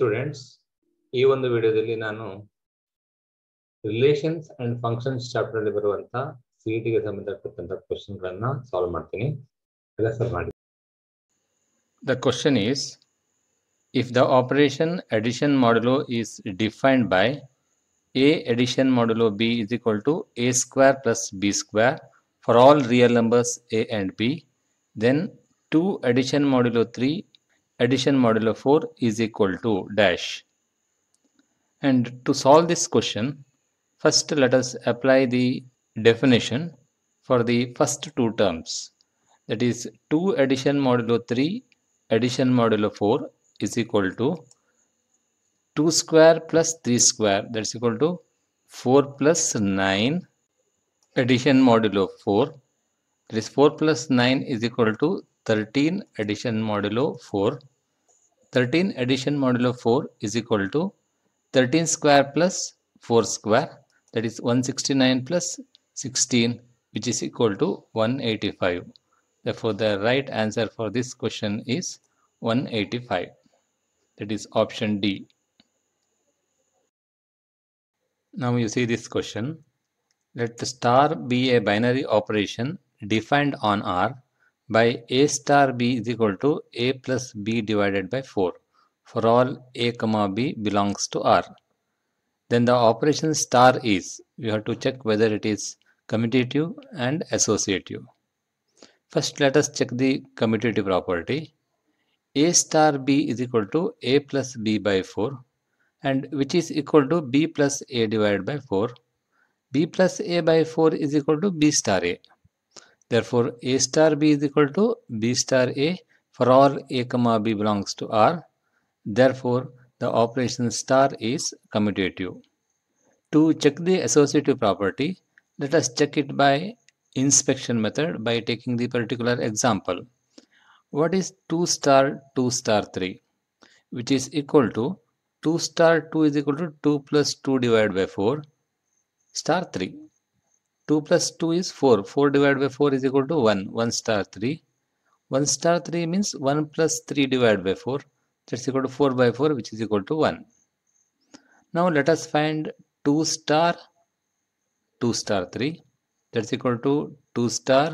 Students ಈ ಒಂದು ವಿಡಿಯೋದಲ್ಲಿ ನಾನು ರಿಲೇಷನ್ಸ್ ಅಂಡ್ ಫಂಕ್ಷನ್ಸ್ ಚಾಪ್ಟರ್ ಅಲ್ಲಿ ಬರುವಂತ ಸಿಇಟಿಗೆ ಸಂಬಂಧಪಟ್ಟಂತ ಕ್ವಶನ್ ಗಳನ್ನ ಸಾಲ್ವ್ ಮಾಡ್ತೀನಿ ಮಾಡಿ the question is if the operation addition modulo is defined by a addition modulo b is equal to a square plus b square for all real numbers a and b then two addition modulo three addition modulo 4 is equal to dash. And to solve this question, first let us apply the definition for the first two terms. That is 2 addition modulo 3 addition modulo 4 is equal to 2 square plus 3 square that's equal to 4 plus 9 addition modulo 4 that is 4 plus 9 is equal to 13 addition modulo 4 13 addition modulo 4 is equal to 13 square plus 4 square that is 169 plus 16 which is equal to 185. Therefore, the right answer for this question is 185. That is option D. Now you see this question. Let the star be a binary operation defined on R by a star b is equal to a plus b divided by 4 for all a comma b belongs to R. Then the operation star is, We have to check whether it is commutative and associative. First let us check the commutative property. a star b is equal to a plus b by 4 and which is equal to b plus a divided by 4. b plus a by 4 is equal to b star a. Therefore, A star B is equal to B star A for all A comma B belongs to R. Therefore, the operation star is commutative. To check the associative property, let us check it by inspection method by taking the particular example. What is 2 star 2 star 3? Which is equal to 2 star 2 is equal to 2 plus 2 divided by 4 star 3. 2 plus 2 is 4. 4 divided by 4 is equal to 1. 1 star 3. 1 star 3 means 1 plus 3 divided by 4. That's equal to 4 by 4 which is equal to 1. Now let us find 2 star 2 star 3. That's equal to 2 star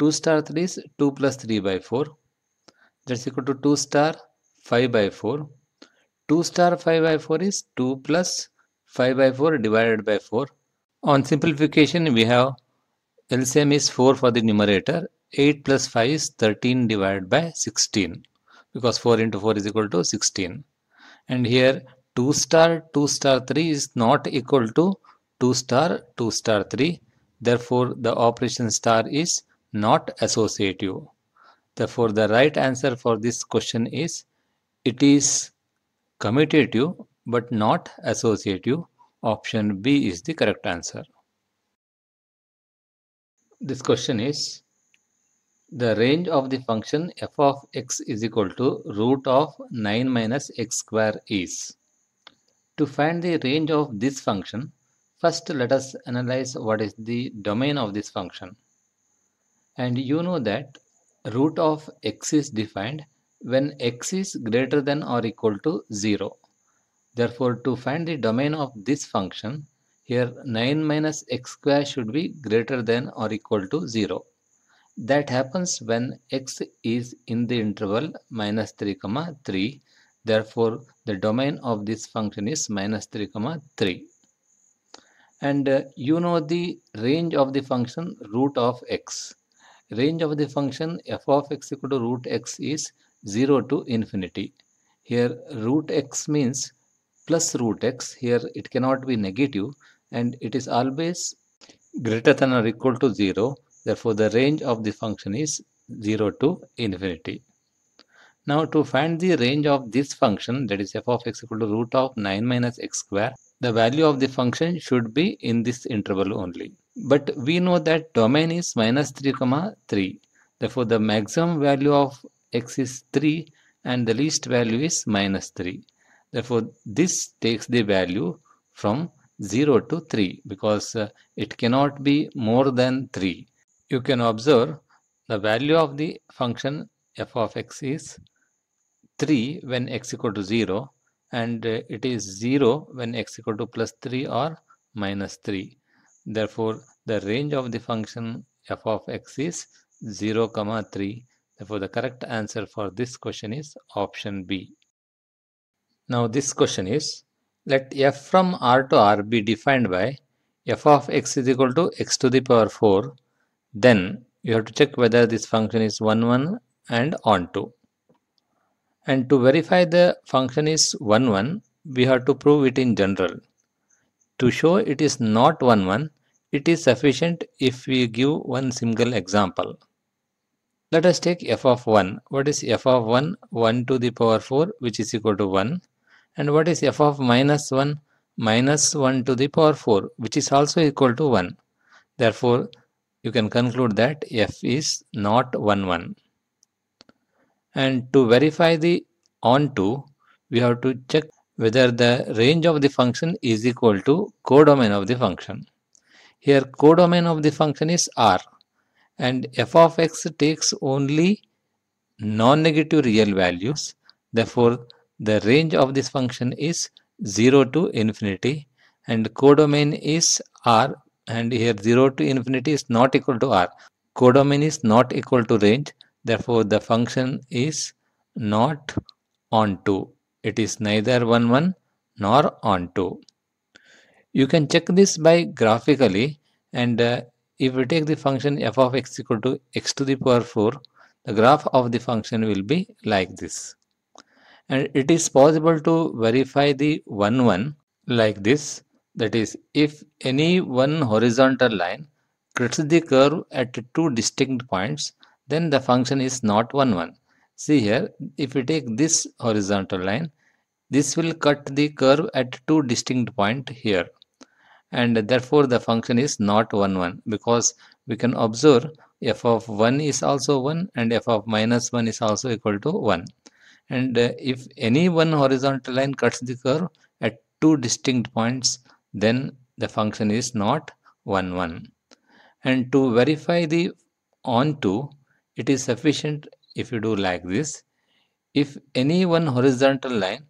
2 star 3 is 2 plus 3 by 4. That's equal to 2 star 5 by 4. 2 star 5 by 4 is 2 plus 5 by 4 divided by 4 on simplification, we have LCM is 4 for the numerator, 8 plus 5 is 13 divided by 16 because 4 into 4 is equal to 16. And here 2 star 2 star 3 is not equal to 2 star 2 star 3. Therefore, the operation star is not associative. Therefore, the right answer for this question is it is commutative but not associative Option B is the correct answer. This question is the range of the function f of x is equal to root of 9 minus x square is. To find the range of this function, first let us analyze what is the domain of this function. And you know that root of x is defined when x is greater than or equal to 0. Therefore, to find the domain of this function, here 9 minus x square should be greater than or equal to 0. That happens when x is in the interval minus 3 comma 3. Therefore, the domain of this function is minus 3 comma 3. And uh, you know the range of the function root of x. Range of the function f of x equal to root x is 0 to infinity. Here root x means plus root x here it cannot be negative and it is always greater than or equal to 0 therefore the range of the function is 0 to infinity now to find the range of this function that is f of x equal to root of 9 minus x square the value of the function should be in this interval only but we know that domain is minus 3 comma 3 therefore the maximum value of x is 3 and the least value is minus 3 Therefore, this takes the value from 0 to 3 because uh, it cannot be more than 3. You can observe the value of the function f of x is 3 when x equal to 0 and uh, it is 0 when x equal to plus 3 or minus 3. Therefore, the range of the function f of x is 0, comma 3. Therefore, the correct answer for this question is option B. Now this question is, let f from R to R be defined by f of x is equal to x to the power 4, then you have to check whether this function is 1 1 and on 2. And to verify the function is 1 1, we have to prove it in general. To show it is not 1 1, it is sufficient if we give one single example. Let us take f of 1. What is f of 1? 1 to the power 4 which is equal to 1. And what is f of minus 1? Minus 1 to the power 4 which is also equal to 1. Therefore, you can conclude that f is not 1 1. And to verify the onto, we have to check whether the range of the function is equal to codomain of the function. Here codomain of the function is r and f of x takes only non-negative real values. Therefore, the range of this function is 0 to infinity and codomain is r and here 0 to infinity is not equal to r codomain is not equal to range therefore the function is not onto it is neither 1 1 nor onto you can check this by graphically and uh, if we take the function f of x equal to x to the power 4 the graph of the function will be like this and it is possible to verify the 1 1 like this that is if any one horizontal line cuts the curve at two distinct points then the function is not 1 1 see here if we take this horizontal line this will cut the curve at two distinct point here and therefore the function is not 1 1 because we can observe f of 1 is also 1 and f of minus 1 is also equal to 1 and uh, if any one horizontal line cuts the curve at two distinct points then the function is not 1 1 and to verify the onto it is sufficient if you do like this if any one horizontal line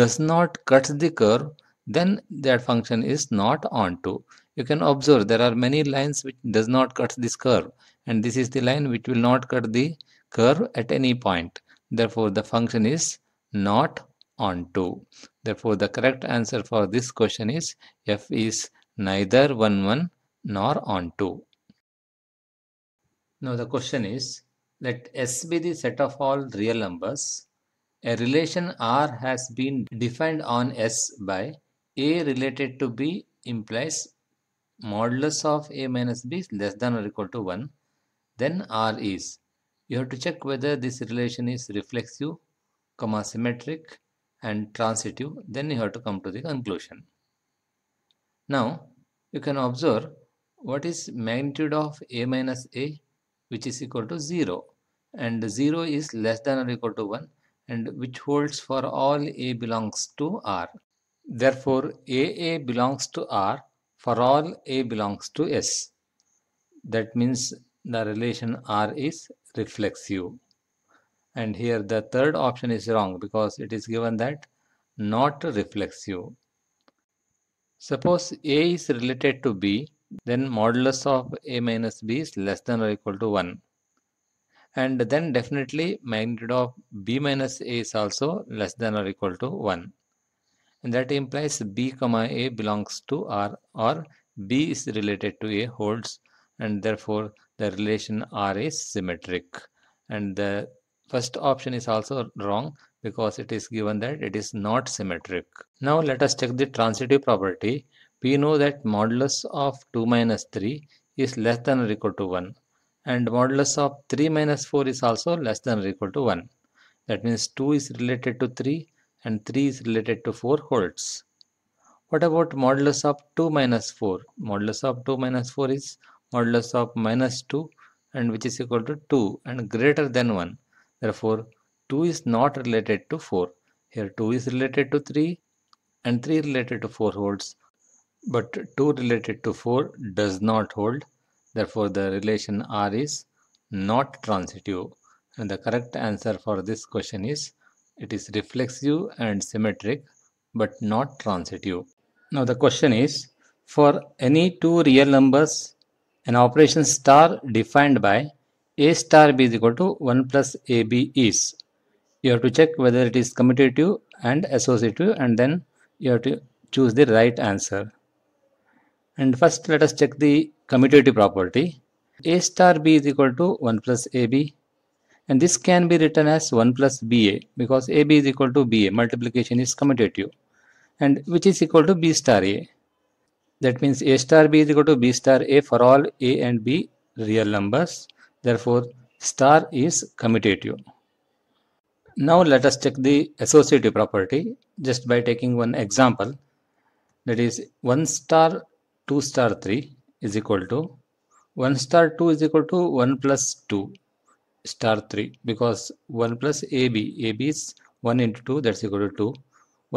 does not cut the curve then that function is not onto you can observe there are many lines which does not cut this curve and this is the line which will not cut the curve at any point Therefore, the function is not on 2. Therefore, the correct answer for this question is f is neither 1 1 nor on 2. Now the question is let S be the set of all real numbers. A relation R has been defined on S by A related to B implies modulus of A minus B is less than or equal to 1. Then R is you have to check whether this relation is reflexive comma symmetric and transitive then you have to come to the conclusion now you can observe what is magnitude of a minus a which is equal to 0 and 0 is less than or equal to 1 and which holds for all a belongs to R. Therefore, AA belongs to R for all A belongs to S. That means the relation R is Reflects you, and here the third option is wrong because it is given that not you. suppose a is related to b then modulus of a minus b is less than or equal to 1 and then definitely magnitude of b minus a is also less than or equal to 1 and that implies b comma a belongs to r or b is related to a holds and therefore the relation R is symmetric and the first option is also wrong because it is given that it is not symmetric. Now let us check the transitive property. We know that modulus of 2 minus 3 is less than or equal to 1 and modulus of 3 minus 4 is also less than or equal to 1. That means 2 is related to 3 and 3 is related to 4 holds. What about modulus of 2 minus 4? Modulus of 2 minus 4 is modulus of minus 2 and which is equal to 2 and greater than 1 therefore 2 is not related to 4 here 2 is related to 3 and 3 related to 4 holds but 2 related to 4 does not hold therefore the relation r is not transitive and the correct answer for this question is it is reflexive and symmetric but not transitive now the question is for any two real numbers an operation star defined by a star b is equal to 1 plus ab is you have to check whether it is commutative and associative and then you have to choose the right answer and first let us check the commutative property a star b is equal to 1 plus ab and this can be written as 1 plus ba because ab is equal to ba multiplication is commutative and which is equal to b star a that means A star B is equal to B star A for all A and B real numbers. Therefore, star is commutative. Now let us check the associative property just by taking one example. That is 1 star 2 star 3 is equal to 1 star 2 is equal to 1 plus 2 star 3 because 1 plus AB, AB is 1 into 2 that's equal to 2.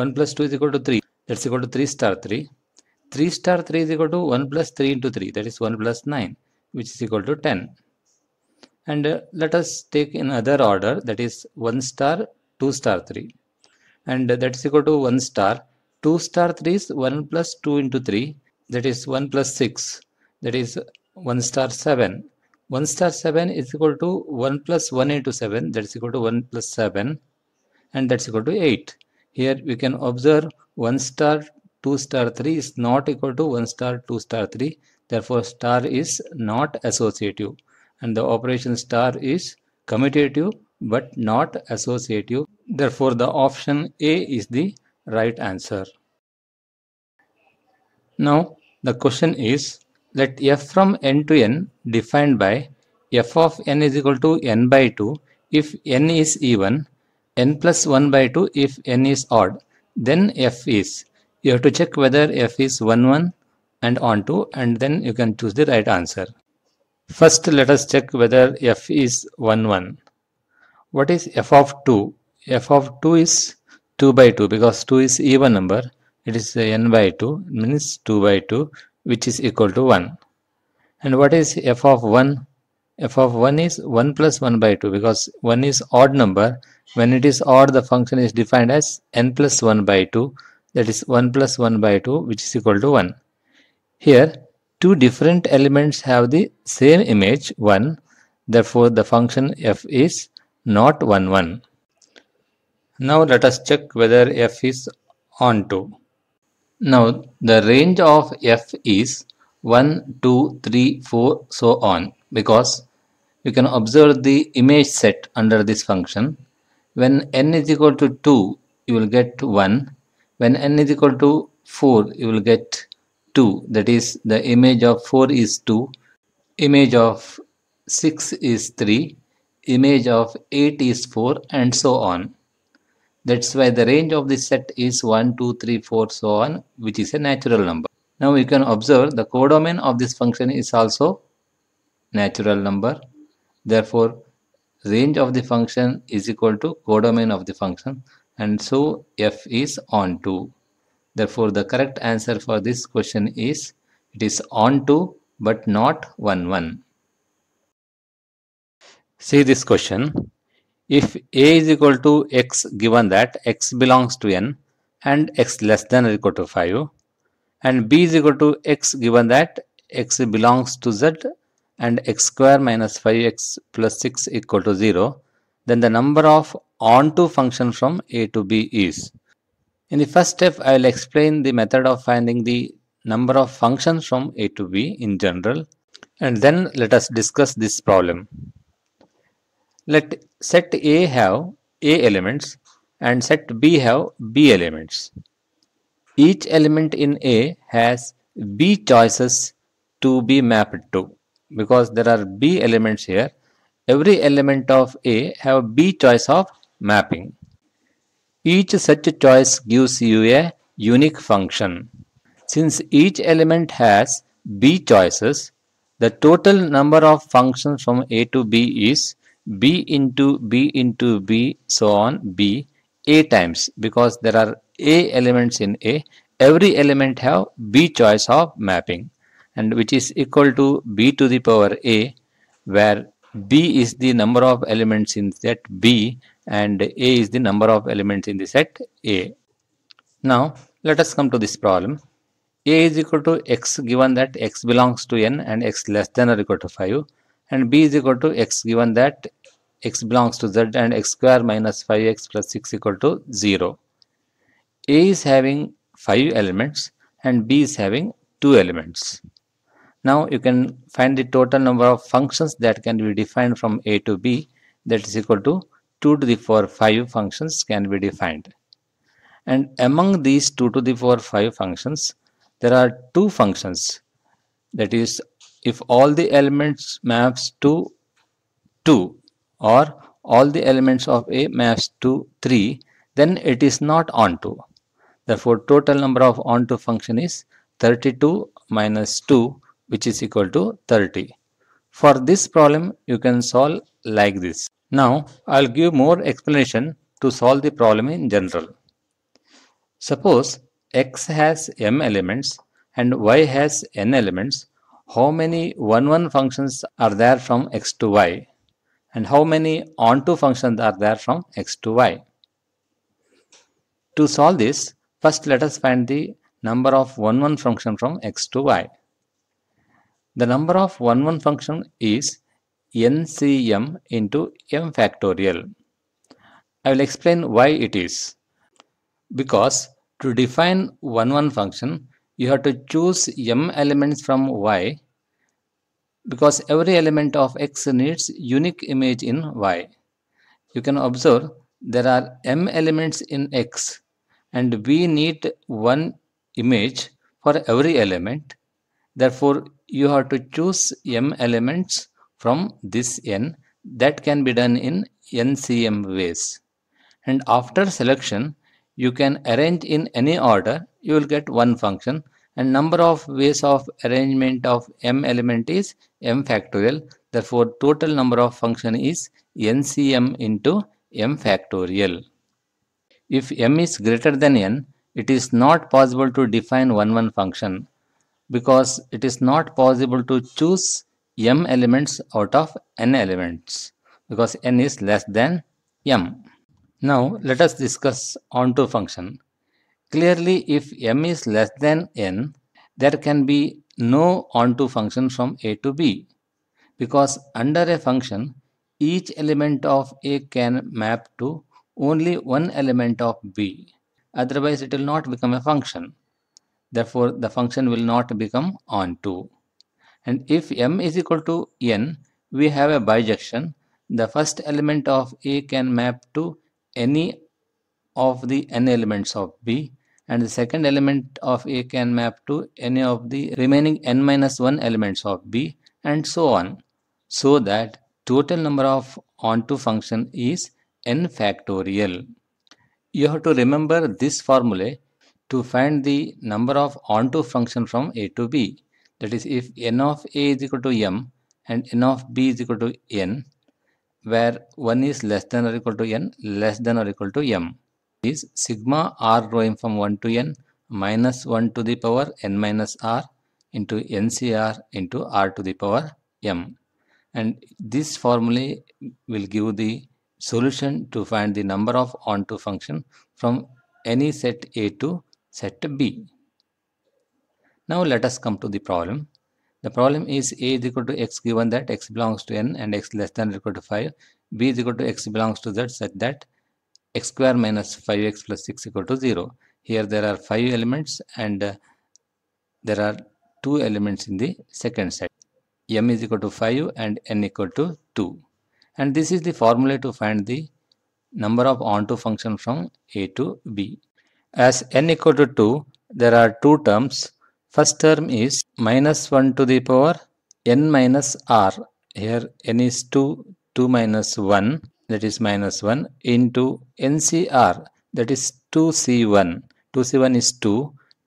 1 plus 2 is equal to 3 that's equal to 3 star 3. 3 star 3 is equal to 1 plus 3 into 3 that is 1 plus 9 which is equal to 10 and uh, let us take in other order that is 1 star 2 star 3 and uh, that is equal to 1 star 2 star 3 is 1 plus 2 into 3 that is 1 plus 6 that is 1 star 7 1 star 7 is equal to 1 plus 1 into 7 that is equal to 1 plus 7 and that's equal to 8 here we can observe 1 star 2 star 3 is not equal to 1 star 2 star 3 therefore star is not associative and the operation star is commutative but not associative therefore the option A is the right answer. Now the question is let f from n to n defined by f of n is equal to n by 2 if n is even n plus 1 by 2 if n is odd then f is you have to check whether f is 1 1 and onto and then you can choose the right answer first let us check whether f is 1 1 what is f of 2 f of 2 is 2 by 2 because 2 is even number it is n by 2 means 2 by 2 which is equal to 1 and what is f of 1 f of 1 is 1 plus 1 by 2 because 1 is odd number when it is odd the function is defined as n plus 1 by 2 that is 1 plus 1 by 2 which is equal to 1. Here two different elements have the same image 1 therefore the function f is not 1 1. Now let us check whether f is onto. Now the range of f is 1, 2, 3, 4 so on because you can observe the image set under this function. When n is equal to 2 you will get 1 when n is equal to 4 you will get 2 that is the image of 4 is 2 image of 6 is 3 image of 8 is 4 and so on that's why the range of this set is 1 2 3 4 so on which is a natural number now you can observe the codomain of this function is also natural number therefore range of the function is equal to codomain of the function and so F is on to. Therefore, the correct answer for this question is it is on to but not 1 1. See this question. If A is equal to x given that x belongs to n and x less than or equal to 5 and b is equal to x given that x belongs to z and x square minus 5x plus 6 equal to 0 then the number of onto function from a to b is. In the first step, I will explain the method of finding the number of functions from a to b in general and then let us discuss this problem. Let set A have A elements and set B have B elements. Each element in A has B choices to be mapped to because there are B elements here every element of A have B choice of mapping. Each such choice gives you a unique function. Since each element has B choices, the total number of functions from A to B is B into B into B so on B A times because there are A elements in A. Every element have B choice of mapping and which is equal to B to the power A where B is the number of elements in set B and A is the number of elements in the set A. Now let us come to this problem. A is equal to x given that x belongs to n and x less than or equal to 5 and B is equal to x given that x belongs to z and x square minus 5x plus 6 equal to 0. A is having 5 elements and B is having 2 elements. Now you can find the total number of functions that can be defined from A to B that is equal to 2 to the power 5 functions can be defined. And among these 2 to the power 5 functions, there are two functions. That is, if all the elements maps to 2 or all the elements of A maps to 3, then it is not onto. Therefore, total number of onto function is 32 minus 2 which is equal to 30. For this problem, you can solve like this. Now, I will give more explanation to solve the problem in general. Suppose x has m elements and y has n elements. How many 1-1 functions are there from x to y? And how many onto functions are there from x to y? To solve this, first let us find the number of 1-1 function from x to y. The number of 1 1 function is NCM into M factorial. I will explain why it is. Because to define 1 1 function, you have to choose m elements from y because every element of x needs unique image in y. You can observe there are m elements in x and we need one image for every element. Therefore, you have to choose m elements from this n that can be done in ncm ways and after selection you can arrange in any order you will get one function and number of ways of arrangement of m element is m factorial therefore total number of function is ncm into m factorial if m is greater than n it is not possible to define one one function because it is not possible to choose m elements out of n elements because n is less than m. Now let us discuss onto function. Clearly if m is less than n there can be no onto function from a to b because under a function each element of a can map to only one element of b otherwise it will not become a function. Therefore, the function will not become onto. And if m is equal to n, we have a bijection. The first element of A can map to any of the n elements of B and the second element of A can map to any of the remaining n minus 1 elements of B and so on. So that total number of onto function is n factorial. You have to remember this formula to find the number of onto function from a to b. That is, if n of a is equal to m and n of b is equal to n, where 1 is less than or equal to n, less than or equal to m, is sigma r going from 1 to n minus 1 to the power n minus r into ncr into r to the power m. And this formula will give the solution to find the number of onto function from any set A to set B. Now let us come to the problem. The problem is A is equal to x given that x belongs to n and x less than or equal to 5. B is equal to x belongs to z such that x square minus 5x plus 6 equal to 0. Here there are 5 elements and uh, there are 2 elements in the second set. m is equal to 5 and n equal to 2. And this is the formula to find the number of onto function from a to b. As n equal to 2, there are two terms. First term is minus 1 to the power n minus r. Here n is 2, 2 minus 1 that is minus 1 into ncr that is 2c1. 2c1 is 2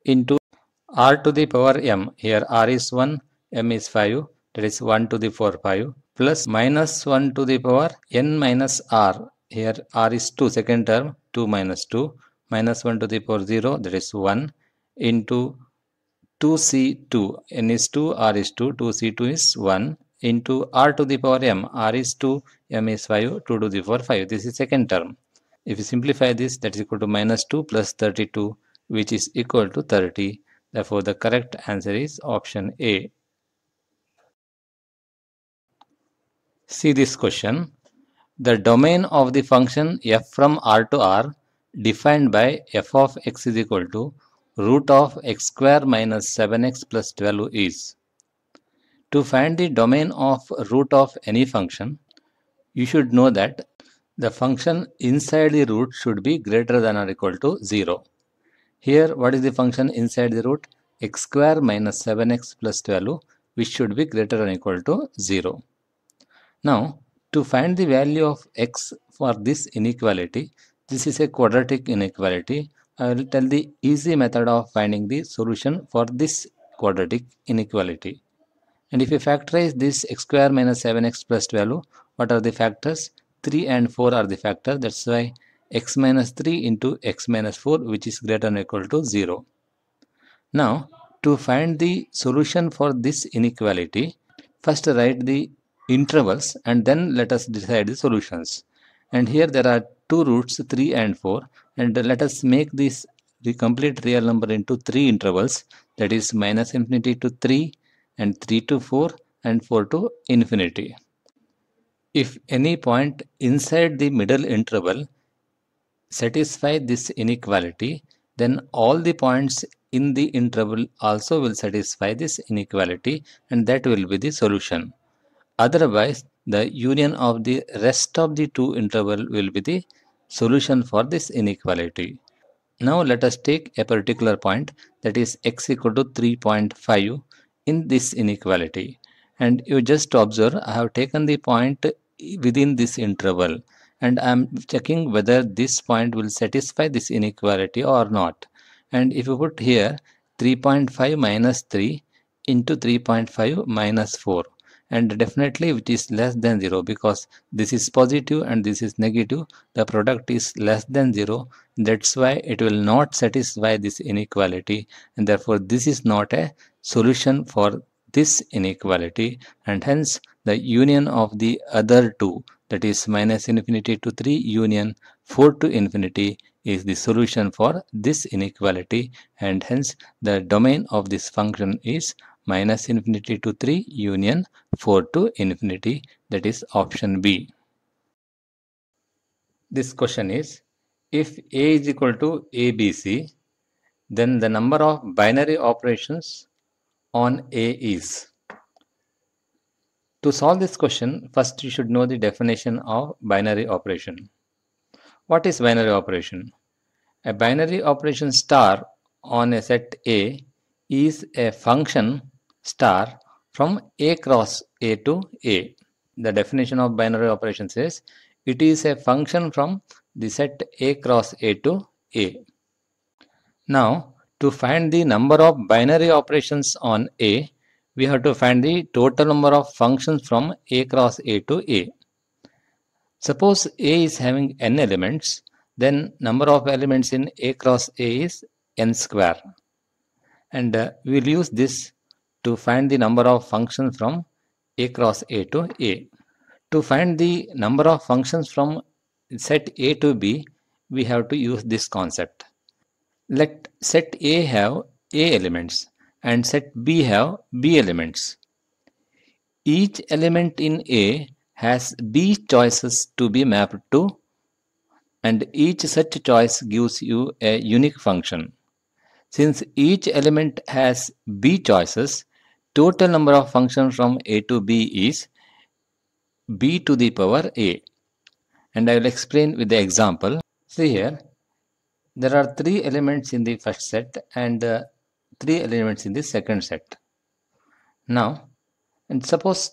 into r to the power m. Here r is 1, m is 5 that is 1 to the 4 5 plus minus 1 to the power n minus r. Here r is 2 second term 2 minus 2 minus 1 to the power 0 that is 1 into 2c2 n is 2 r is 2 2c2 is 1 into r to the power m r is 2 m is 5 2 to the power 5 this is second term if you simplify this that is equal to minus 2 plus 32 which is equal to 30 therefore the correct answer is option a see this question the domain of the function f from r to r defined by f of x is equal to root of x square minus 7x plus 12 is. To find the domain of root of any function, you should know that the function inside the root should be greater than or equal to 0. Here, what is the function inside the root? x square minus 7x plus 12, which should be greater than or equal to 0. Now, to find the value of x for this inequality, this is a quadratic inequality. I will tell the easy method of finding the solution for this quadratic inequality. And if you factorize this x square minus 7x plus 12, what are the factors? 3 and 4 are the factors. That's why x minus 3 into x minus 4 which is greater than or equal to 0. Now to find the solution for this inequality, first write the intervals and then let us decide the solutions and here there are two roots 3 and 4 and let us make this the complete real number into three intervals that is minus infinity to 3 and 3 to 4 and 4 to infinity. If any point inside the middle interval satisfy this inequality then all the points in the interval also will satisfy this inequality and that will be the solution. Otherwise the union of the rest of the two interval will be the solution for this inequality. Now let us take a particular point that is x equal to 3.5 in this inequality and you just observe I have taken the point within this interval and I am checking whether this point will satisfy this inequality or not and if you put here 3.5 minus 3 into 3.5 minus 4 and definitely it is less than 0 because this is positive and this is negative the product is less than 0 that's why it will not satisfy this inequality and therefore this is not a solution for this inequality and hence the union of the other two that is minus infinity to 3 union 4 to infinity is the solution for this inequality and hence the domain of this function is minus infinity to 3 union 4 to infinity that is option B. This question is if A is equal to ABC then the number of binary operations on A is. To solve this question, first you should know the definition of binary operation. What is binary operation? A binary operation star on a set A is a function star from A cross A to A. The definition of binary operations is it is a function from the set A cross A to A. Now to find the number of binary operations on A, we have to find the total number of functions from A cross A to A. Suppose A is having n elements, then number of elements in A cross A is n square. And uh, we'll use this to find the number of functions from a cross a to a. To find the number of functions from set a to b, we have to use this concept. Let set a have a elements and set b have b elements. Each element in a has b choices to be mapped to and each such choice gives you a unique function. Since each element has b choices, total number of functions from a to b is b to the power a and I will explain with the example. See here there are three elements in the first set and uh, three elements in the second set. Now and suppose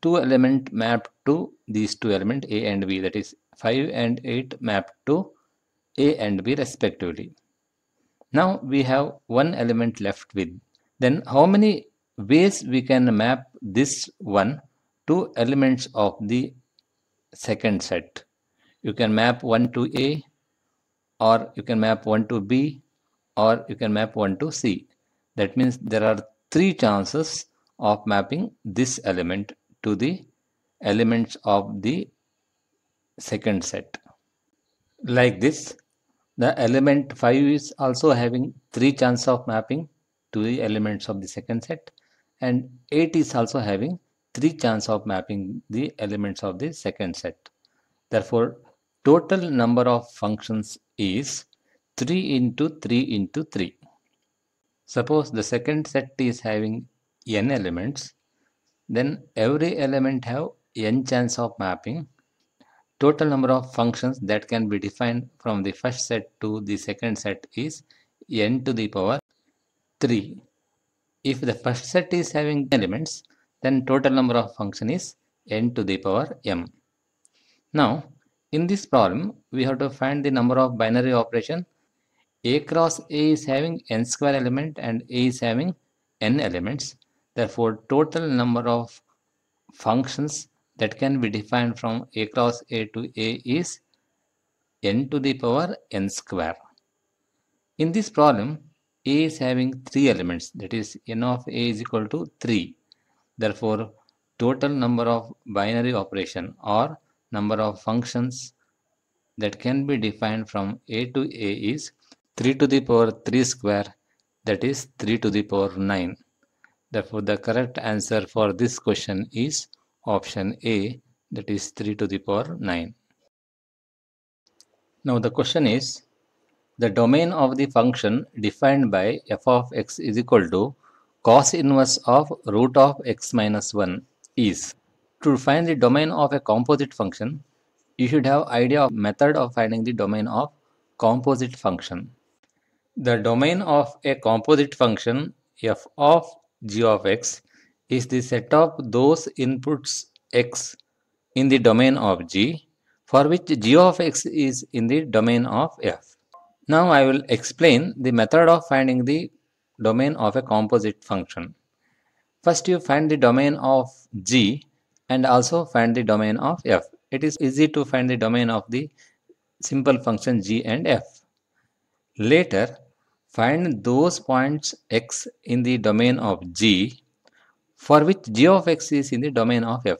two element map to these two element a and b that is 5 and 8 map to a and b respectively. Now we have one element left with then how many ways we can map this one to elements of the second set. You can map 1 to A or you can map 1 to B or you can map 1 to C. That means there are three chances of mapping this element to the elements of the second set. Like this, the element 5 is also having three chances of mapping to the elements of the second set and 8 is also having 3 chance of mapping the elements of the second set. Therefore, total number of functions is 3 into 3 into 3. Suppose the second set is having n elements, then every element have n chance of mapping. Total number of functions that can be defined from the first set to the second set is n to the power 3 if the first set is having elements, then total number of function is n to the power m. Now, in this problem, we have to find the number of binary operation. A cross A is having n square element and A is having n elements. Therefore, total number of functions that can be defined from A cross A to A is n to the power n square. In this problem, a is having 3 elements that is n of A is equal to 3. Therefore, total number of binary operation or number of functions that can be defined from A to A is 3 to the power 3 square that is 3 to the power 9. Therefore, the correct answer for this question is option A that is 3 to the power 9. Now the question is the domain of the function defined by f of x is equal to cos inverse of root of x minus 1 is. To find the domain of a composite function, you should have idea of method of finding the domain of composite function. The domain of a composite function f of g of x is the set of those inputs x in the domain of g for which g of x is in the domain of f. Now I will explain the method of finding the domain of a composite function. First you find the domain of g and also find the domain of f. It is easy to find the domain of the simple function g and f. Later find those points x in the domain of g for which g of x is in the domain of f.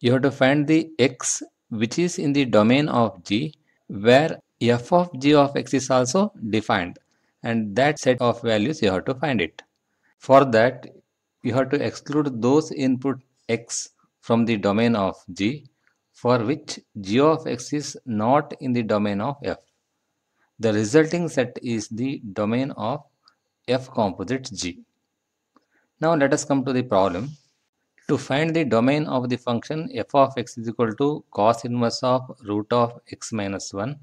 You have to find the x which is in the domain of g where f of g of x is also defined and that set of values you have to find it. For that you have to exclude those input x from the domain of g for which g of x is not in the domain of f. The resulting set is the domain of f composite g. Now let us come to the problem. To find the domain of the function f of x is equal to cos inverse of root of x minus 1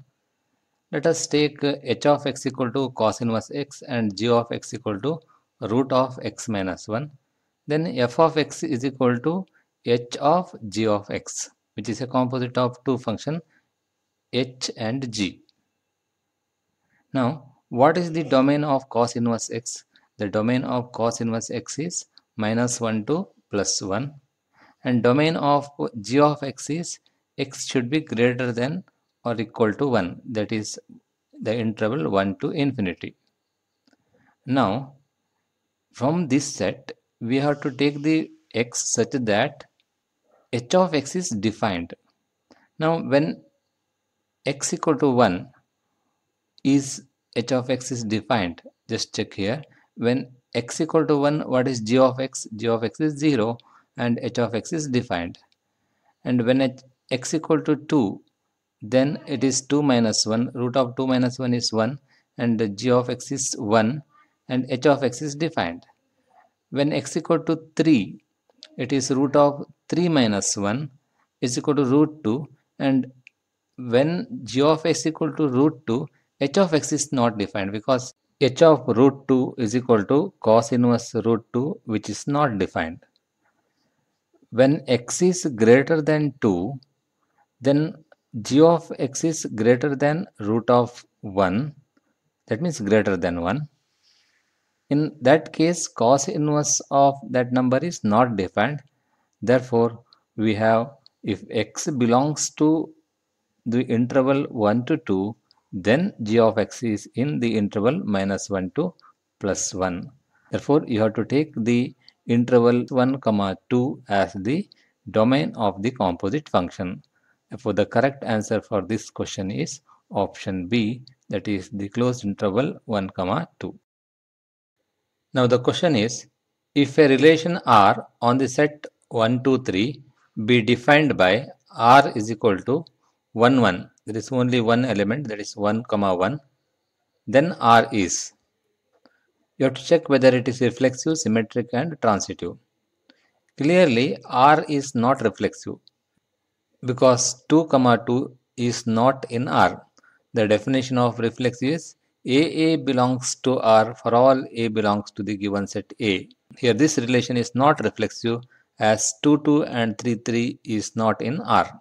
let us take h of x equal to cos inverse x and g of x equal to root of x minus 1. Then f of x is equal to h of g of x which is a composite of two function h and g. Now what is the domain of cos inverse x? The domain of cos inverse x is minus 1 to plus 1 and domain of g of x is x should be greater than or equal to 1 that is the interval 1 to infinity. Now from this set we have to take the x such that h of x is defined. Now when x equal to 1 is h of x is defined just check here when x equal to 1 what is g of x g of x is 0 and h of x is defined and when h, x equal to 2 then it is 2 minus 1 root of 2 minus 1 is 1 and g of x is 1 and h of x is defined when x equal to 3 it is root of 3 minus 1 is equal to root 2 and when g of x equal to root 2 h of x is not defined because h of root 2 is equal to cos inverse root 2 which is not defined when x is greater than 2 then g of x is greater than root of 1 that means greater than 1 in that case cos inverse of that number is not defined therefore we have if x belongs to the interval 1 to 2 then g of x is in the interval minus 1 to plus 1 therefore you have to take the interval 1 comma 2 as the domain of the composite function for the correct answer for this question is option B that is the closed interval 1 comma 2. Now the question is if a relation R on the set 1 2 3 be defined by R is equal to 1 1 there is only one element that is 1 comma 1 then R is you have to check whether it is reflexive symmetric and transitive clearly R is not reflexive because 2 comma 2 is not in R. The definition of reflex is AA belongs to R for all A belongs to the given set A. Here this relation is not reflexive as 2 2 and 3 3 is not in R.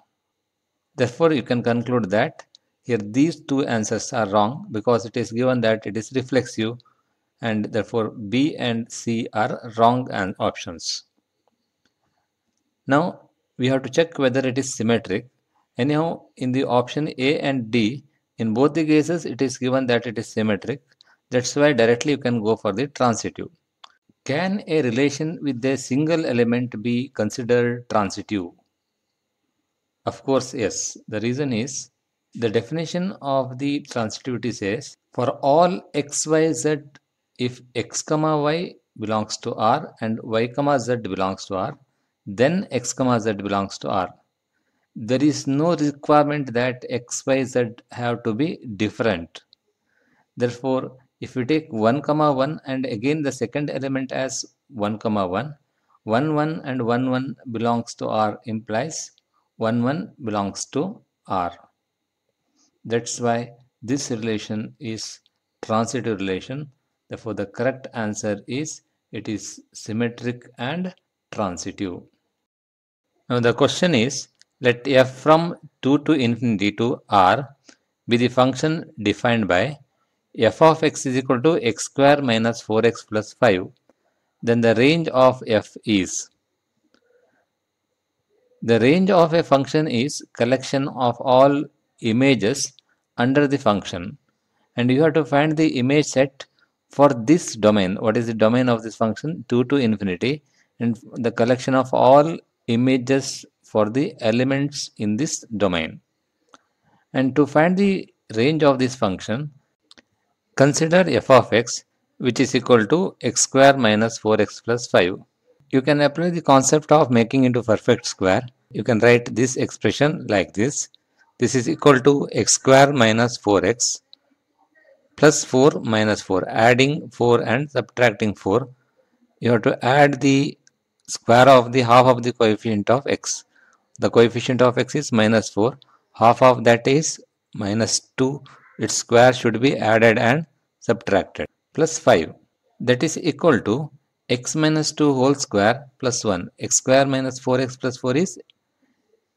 Therefore you can conclude that here these two answers are wrong because it is given that it is reflexive and therefore B and C are wrong options. Now we have to check whether it is symmetric. Anyhow, in the option A and D, in both the cases, it is given that it is symmetric. That's why directly you can go for the transitive. Can a relation with a single element be considered transitive? Of course, yes. The reason is the definition of the transitivity says for all x, y, z, if x, comma y belongs to R and y, comma z belongs to R, then x comma z belongs to R. There is no requirement that x, y, z have to be different. Therefore, if we take 1 comma 1 and again the second element as 1 comma 1, 1 1 and 1 1 belongs to R implies 1 1 belongs to R. That's why this relation is transitive relation. Therefore, the correct answer is it is symmetric and transitive. Now the question is let f from 2 to infinity to r be the function defined by f of x is equal to x square minus 4x plus 5 then the range of f is the range of a function is collection of all images under the function and you have to find the image set for this domain what is the domain of this function 2 to infinity and the collection of all images for the elements in this domain. And to find the range of this function, consider f of x which is equal to x square minus 4x plus 5. You can apply the concept of making into perfect square. You can write this expression like this. This is equal to x square minus 4x plus 4 minus 4. Adding 4 and subtracting 4. You have to add the square of the half of the coefficient of x. The coefficient of x is minus 4. Half of that is minus 2. Its square should be added and subtracted. Plus 5. That is equal to x minus 2 whole square plus 1. x square minus 4x plus 4 is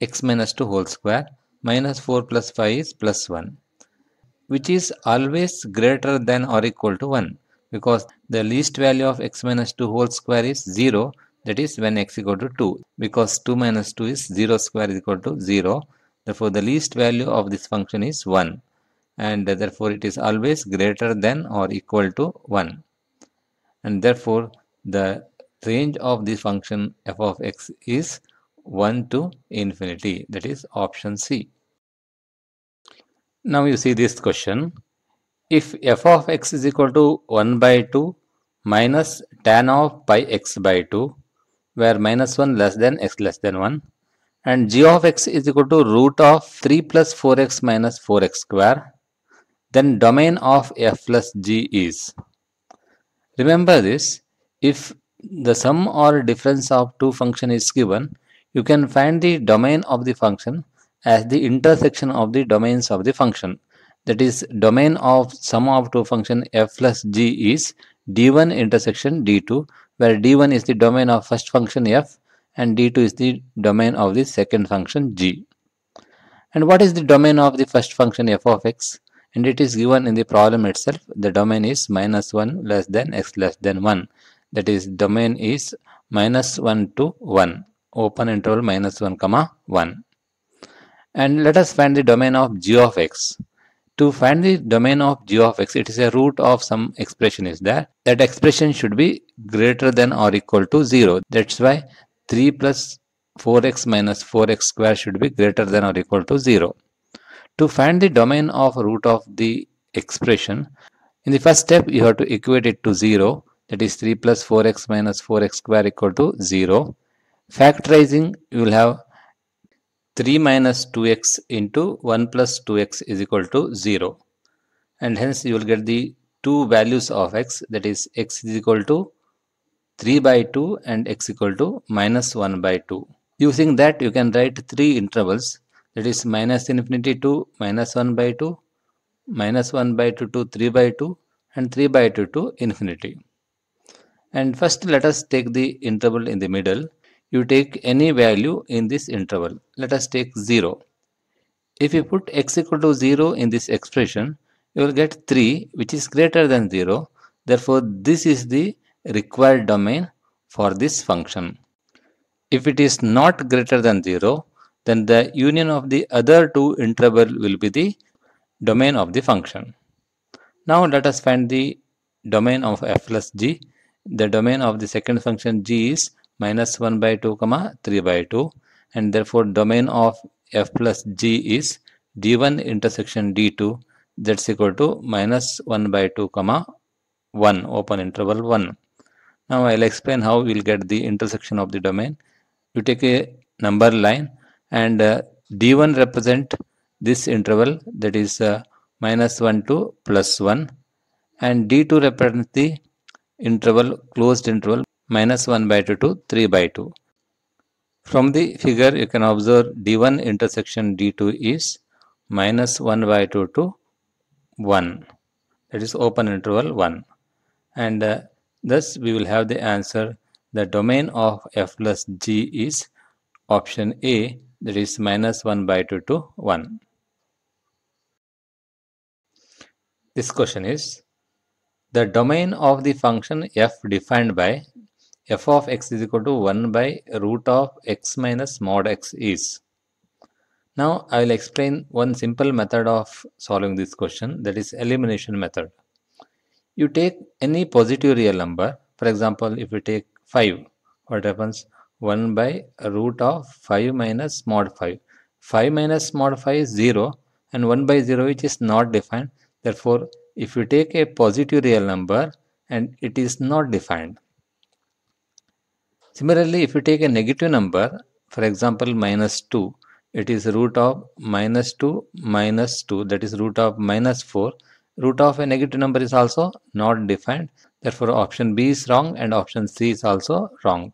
x minus 2 whole square. Minus 4 plus 5 is plus 1. Which is always greater than or equal to 1. Because the least value of x minus 2 whole square is 0 that is when x equal to 2 because 2 minus 2 is 0 square is equal to 0 therefore the least value of this function is 1 and therefore it is always greater than or equal to 1 and therefore the range of this function f of x is 1 to infinity that is option C. Now you see this question if f of x is equal to 1 by 2 minus tan of pi x by 2 where minus 1 less than x less than 1 and g of x is equal to root of 3 plus 4x minus 4x square then domain of f plus g is remember this if the sum or difference of two function is given you can find the domain of the function as the intersection of the domains of the function that is domain of sum of two function f plus g is d1 intersection d2 where d1 is the domain of first function f and d2 is the domain of the second function g. And what is the domain of the first function f of x? And it is given in the problem itself. The domain is minus 1 less than x less than 1. That is domain is minus 1 to 1. Open interval minus 1 comma 1. And let us find the domain of g of x to find the domain of g of x, it is a root of some expression is there. That expression should be greater than or equal to 0. That's why 3 plus 4x minus 4x square should be greater than or equal to 0. To find the domain of root of the expression, in the first step you have to equate it to 0 that is 3 plus 4x minus 4x square equal to 0. Factorizing you will have 3 minus 2x into 1 plus 2x is equal to 0 and hence you will get the two values of x that is x is equal to 3 by 2 and x equal to minus 1 by 2. Using that you can write three intervals that is minus infinity to minus 1 by 2, minus 1 by 2 to 3 by 2 and 3 by 2 to infinity. And first let us take the interval in the middle you take any value in this interval. Let us take 0. If you put x equal to 0 in this expression, you will get 3 which is greater than 0. Therefore, this is the required domain for this function. If it is not greater than 0, then the union of the other two interval will be the domain of the function. Now let us find the domain of f plus g. The domain of the second function g is minus 1 by 2 comma 3 by 2 and therefore domain of f plus g is d1 intersection d2 that's equal to minus 1 by 2 comma 1 open interval 1 now i'll explain how we'll get the intersection of the domain you take a number line and uh, d1 represent this interval that is uh, minus 1 to plus 1 and d2 represents the interval closed interval minus 1 by 2 to 3 by 2. From the figure you can observe D1 intersection D2 is minus 1 by 2 to 1 that is open interval 1 and uh, thus we will have the answer the domain of f plus g is option A that is minus 1 by 2 to 1. This question is the domain of the function f defined by f of x is equal to 1 by root of x minus mod x is. Now I will explain one simple method of solving this question that is elimination method. You take any positive real number for example if you take 5 what happens 1 by root of 5 minus mod 5. 5 minus mod 5 is 0 and 1 by 0 which is not defined therefore if you take a positive real number and it is not defined Similarly, if you take a negative number, for example minus 2, it is root of minus 2 minus 2 that is root of minus 4. Root of a negative number is also not defined. Therefore, option B is wrong and option C is also wrong.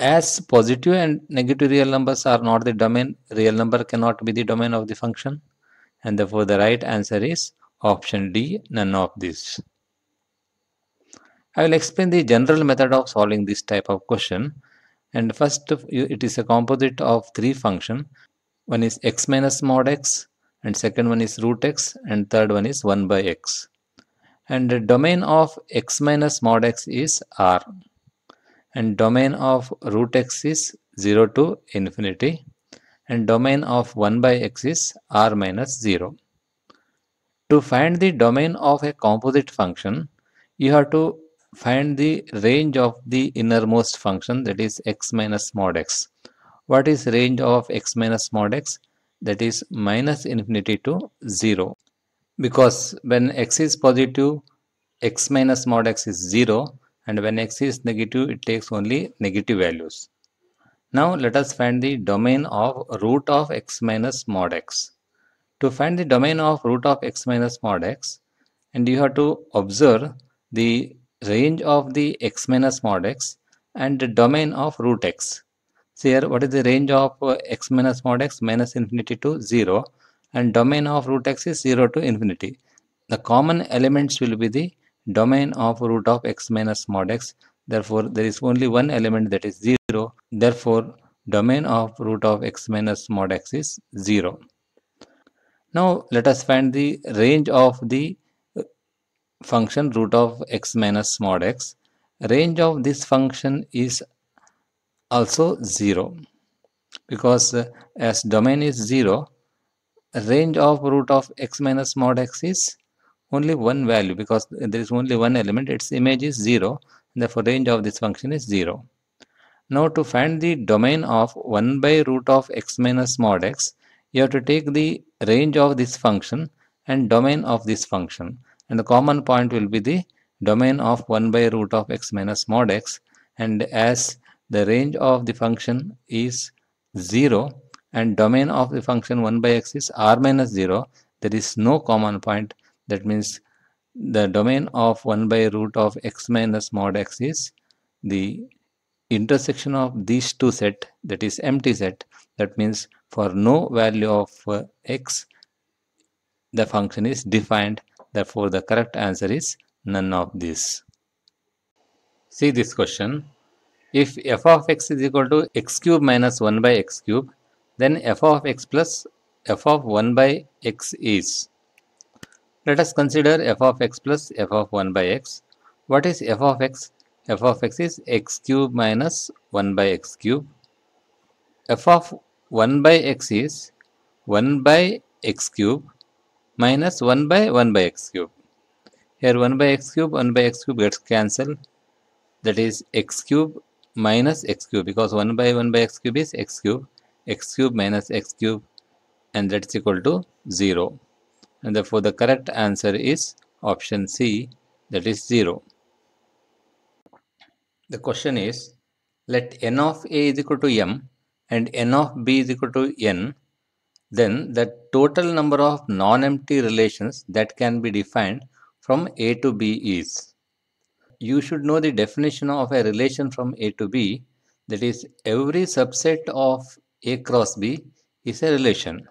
As positive and negative real numbers are not the domain, real number cannot be the domain of the function. And therefore, the right answer is option D, none of these. I will explain the general method of solving this type of question. And first, it is a composite of three functions. One is x minus mod x, and second one is root x, and third one is 1 by x. And the domain of x minus mod x is r. And domain of root x is 0 to infinity. And domain of 1 by x is r minus 0. To find the domain of a composite function, you have to find the range of the innermost function that is x minus mod x. What is range of x minus mod x? That is minus infinity to 0. Because when x is positive, x minus mod x is 0 and when x is negative, it takes only negative values. Now let us find the domain of root of x minus mod x. To find the domain of root of x minus mod x, and you have to observe the range of the x minus mod x and the domain of root x. So here what is the range of uh, x minus mod x minus infinity to 0 and domain of root x is 0 to infinity. The common elements will be the domain of root of x minus mod x. Therefore, there is only one element that is 0. Therefore, domain of root of x minus mod x is 0. Now let us find the range of the function root of x minus mod x. Range of this function is also 0 because uh, as domain is 0 range of root of x minus mod x is only one value because there is only one element its image is 0 therefore range of this function is 0. Now to find the domain of 1 by root of x minus mod x you have to take the range of this function and domain of this function and the common point will be the domain of 1 by root of x minus mod x and as the range of the function is 0 and domain of the function 1 by x is r minus 0 there is no common point that means the domain of 1 by root of x minus mod x is the intersection of these two set that is empty set that means for no value of uh, x the function is defined Therefore, the correct answer is none of these. See this question. If f of x is equal to x cube minus 1 by x cube, then f of x plus f of 1 by x is. Let us consider f of x plus f of 1 by x. What is f of x? f of x is x cube minus 1 by x cube. f of 1 by x is 1 by x cube minus 1 by 1 by x cube. Here 1 by x cube, 1 by x cube gets cancelled. That is x cube minus x cube because 1 by 1 by x cube is x cube. x cube minus x cube and that is equal to 0. And therefore the correct answer is option C that is 0. The question is let n of a is equal to m and n of b is equal to n then the total number of non-empty relations that can be defined from A to B is. You should know the definition of a relation from A to B that is every subset of A cross B is a relation.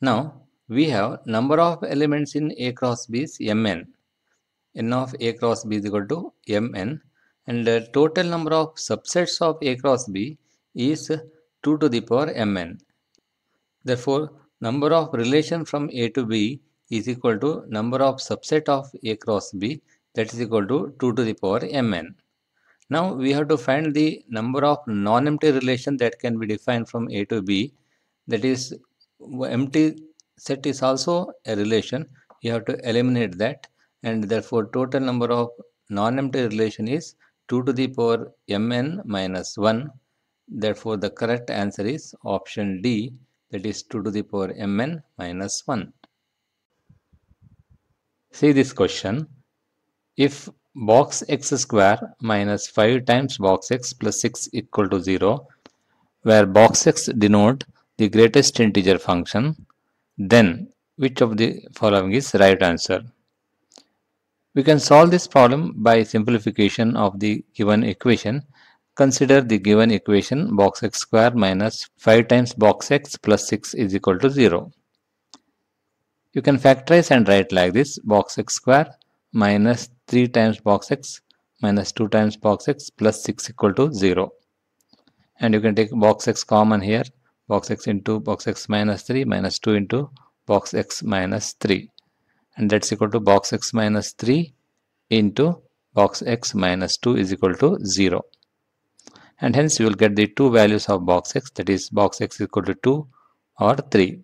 Now we have number of elements in A cross B is Mn. N of A cross B is equal to Mn and the total number of subsets of A cross B is 2 to the power Mn Therefore, number of relation from A to B is equal to number of subset of A cross B that is equal to 2 to the power mn. Now we have to find the number of non-empty relation that can be defined from A to B that is empty set is also a relation you have to eliminate that and therefore total number of non-empty relation is 2 to the power mn minus 1 therefore the correct answer is option D that is 2 to the power mn minus 1. See this question. If box x square minus 5 times box x plus 6 equal to 0 where box x denote the greatest integer function then which of the following is right answer. We can solve this problem by simplification of the given equation Consider the given equation box x square minus 5 times box x plus 6 is equal to 0. You can factorize and write like this box x square minus 3 times box x minus 2 times box x plus 6 equal to 0. And you can take box x common here box x into box x minus 3 minus 2 into box x minus 3 and that's equal to box x minus 3 into box x minus 2 is equal to 0 and hence you will get the two values of box x that is box x is equal to 2 or 3.